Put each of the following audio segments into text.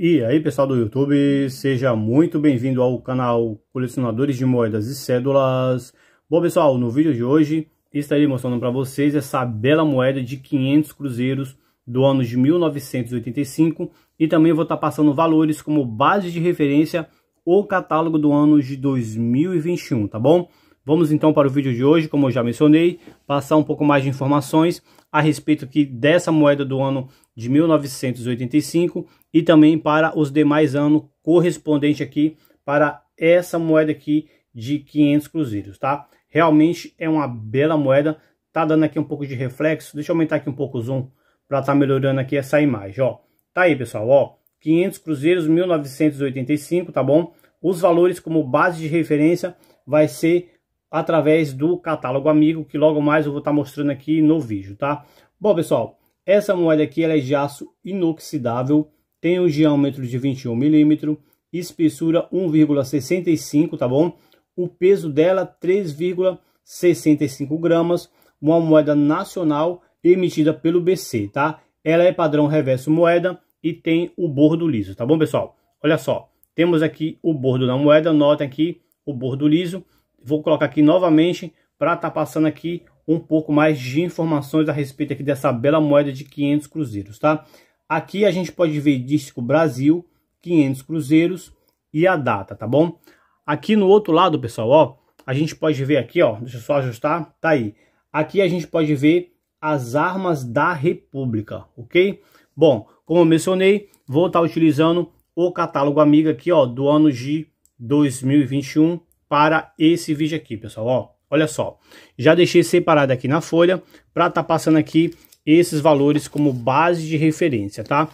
E aí pessoal do YouTube, seja muito bem-vindo ao canal Colecionadores de Moedas e Cédulas. Bom pessoal, no vídeo de hoje estarei mostrando para vocês essa bela moeda de 500 cruzeiros do ano de 1985 e também vou estar tá passando valores como base de referência o catálogo do ano de 2021, tá bom? Vamos então para o vídeo de hoje, como eu já mencionei, passar um pouco mais de informações a respeito aqui dessa moeda do ano de 1985 e também para os demais anos correspondente aqui para essa moeda aqui de 500 cruzeiros, tá? Realmente é uma bela moeda, tá dando aqui um pouco de reflexo, deixa eu aumentar aqui um pouco o zoom para tá melhorando aqui essa imagem, ó. Tá aí, pessoal, ó, 500 cruzeiros 1985, tá bom? Os valores como base de referência vai ser através do catálogo amigo, que logo mais eu vou estar tá mostrando aqui no vídeo, tá? Bom, pessoal, essa moeda aqui é de aço inoxidável, tem um diâmetro de 21 milímetros, espessura 1,65, tá bom? O peso dela 3,65 gramas, uma moeda nacional emitida pelo BC, tá? Ela é padrão reverso moeda e tem o bordo liso, tá bom, pessoal? Olha só, temos aqui o bordo da moeda, notem aqui o bordo liso. Vou colocar aqui novamente para estar tá passando aqui um pouco mais de informações a respeito aqui dessa bela moeda de 500 cruzeiros, tá? Aqui a gente pode ver disco Brasil, 500 cruzeiros e a data, tá bom? Aqui no outro lado, pessoal, ó, a gente pode ver aqui, ó, deixa eu só ajustar, tá aí. Aqui a gente pode ver as armas da República, ok? Bom, como eu mencionei, vou estar tá utilizando o catálogo Amiga aqui, ó, do ano de 2021 para esse vídeo aqui, pessoal, ó. Olha só, já deixei separado aqui na folha para estar tá passando aqui esses valores como base de referência, tá?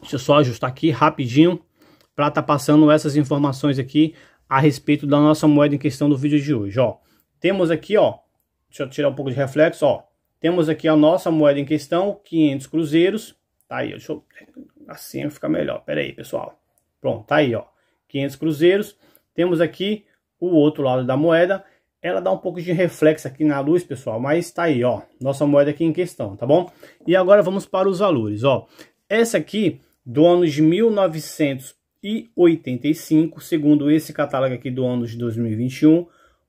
Deixa eu só ajustar aqui rapidinho para estar tá passando essas informações aqui a respeito da nossa moeda em questão do vídeo de hoje, ó. Temos aqui, ó, deixa eu tirar um pouco de reflexo, ó. Temos aqui a nossa moeda em questão, 500 cruzeiros, tá aí, deixa eu, assim fica melhor, pera aí, pessoal. Pronto, tá aí, ó, 500 cruzeiros. Temos aqui o outro lado da moeda, ela dá um pouco de reflexo aqui na luz, pessoal, mas tá aí, ó, nossa moeda aqui em questão, tá bom? E agora vamos para os valores, ó. Essa aqui, do ano de 1985, segundo esse catálogo aqui do ano de 2021,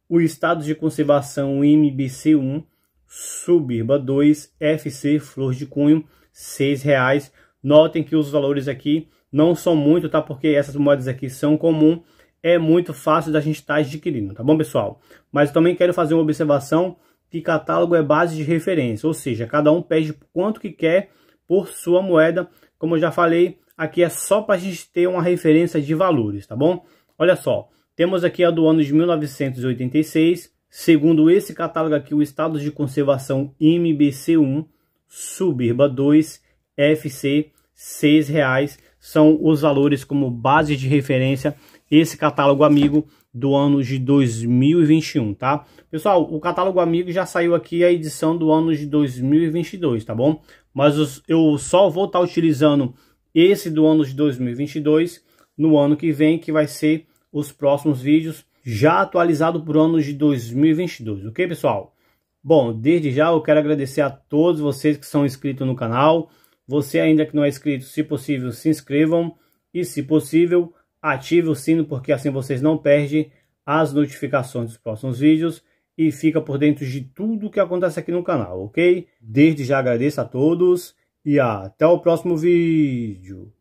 o estado de conservação MBC1, Subirba 2, FC Flor de Cunho, R$ 6,00. Notem que os valores aqui não são muito, tá? Porque essas moedas aqui são comum é muito fácil da gente estar tá adquirindo, tá bom, pessoal? Mas também quero fazer uma observação que catálogo é base de referência, ou seja, cada um pede quanto que quer por sua moeda. Como eu já falei, aqui é só para a gente ter uma referência de valores, tá bom? Olha só, temos aqui a do ano de 1986, segundo esse catálogo aqui, o estado de conservação MBC1, Subirba 2, FC, R$ 6,00 são os valores como base de referência esse catálogo amigo do ano de 2021, tá? Pessoal, o catálogo amigo já saiu aqui a edição do ano de 2022, tá bom? Mas eu só vou estar tá utilizando esse do ano de 2022 no ano que vem, que vai ser os próximos vídeos já atualizado por ano de 2022, ok, pessoal? Bom, desde já eu quero agradecer a todos vocês que são inscritos no canal, você ainda que não é inscrito, se possível, se inscrevam e, se possível, ative o sino porque assim vocês não perdem as notificações dos próximos vídeos e fica por dentro de tudo que acontece aqui no canal, ok? Desde já agradeço a todos e até o próximo vídeo.